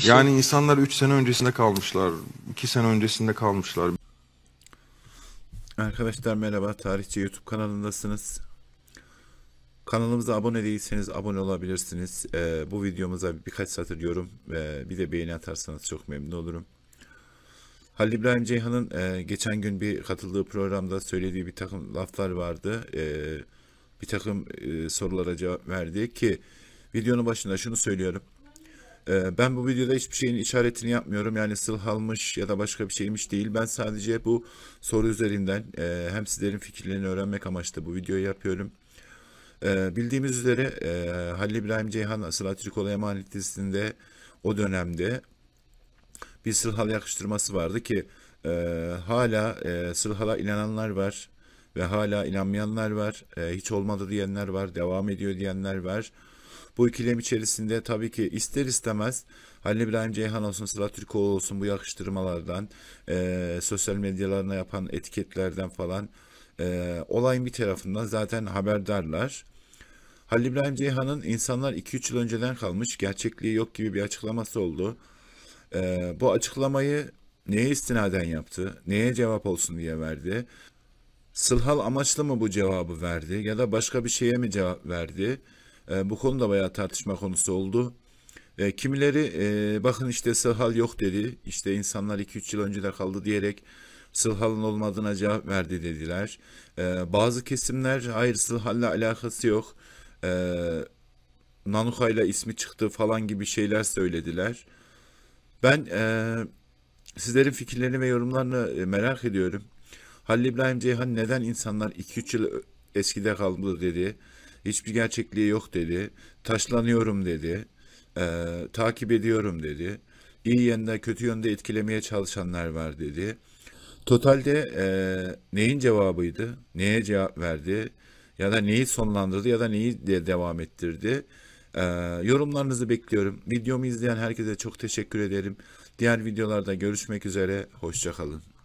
bir şey. Yani insanlar 3 sene öncesinde kalmışlar, 2 sene öncesinde kalmışlar. Arkadaşlar merhaba, Tarihçi YouTube kanalındasınız. Kanalımıza abone değilseniz abone olabilirsiniz. Ee, bu videomuza birkaç satır yorum ve bir de beğeni atarsanız çok memnun olurum. Halil İbrahim Ceyhan'ın e, geçen gün bir katıldığı programda söylediği bir takım laflar vardı. E, bir takım e, sorulara cevap verdi ki videonun başında şunu söylüyorum. Ee, ben bu videoda hiçbir şeyin işaretini yapmıyorum. Yani sılhalmış ya da başka bir şeymiş değil. Ben sadece bu soru üzerinden e, hem sizlerin fikirlerini öğrenmek amaçlı bu videoyu yapıyorum. Ee, bildiğimiz üzere e, Halil İbrahim Ceyhan Sırat Kolay Emanet dizisinde o dönemde bir sılhal yakıştırması vardı ki e, hala sılhala inananlar var ve hala inanmayanlar var. Hiç olmadı diyenler var, devam ediyor diyenler var. Bu ikilem içerisinde tabii ki ister istemez Halil İbrahim Ceyhan olsun, Sıla Türkoğlu olsun bu yakıştırmalardan, e, sosyal medyalarına yapan etiketlerden falan e, olayın bir tarafından zaten haberdarlar. Halil İbrahim Ceyhan'ın insanlar 2-3 yıl önceden kalmış gerçekliği yok gibi bir açıklaması oldu. E, bu açıklamayı neye istinaden yaptı, neye cevap olsun diye verdi. Sılhal amaçlı mı bu cevabı verdi ya da başka bir şeye mi cevap verdi? E, bu konuda bayağı tartışma konusu oldu. E, kimileri e, bakın işte sılhal yok dedi. İşte insanlar 2-3 yıl önce de kaldı diyerek sılhalın olmadığına cevap verdi dediler. E, bazı kesimler hayır sılhalla alakası yok. E, Nanukayla ismi çıktı falan gibi şeyler söylediler. Ben e, sizlerin fikirlerini ve yorumlarını e, merak ediyorum. Halil İbrahim Ceyhan neden insanlar 2-3 yıl eskide kaldı dedi. Hiçbir gerçekliği yok dedi. Taşlanıyorum dedi. E, takip ediyorum dedi. İyi yönde kötü yönde etkilemeye çalışanlar var dedi. Totalde e, neyin cevabıydı? Neye cevap verdi? Ya da neyi sonlandırdı ya da neyi de devam ettirdi? E, yorumlarınızı bekliyorum. Videomu izleyen herkese çok teşekkür ederim. Diğer videolarda görüşmek üzere. Hoşçakalın.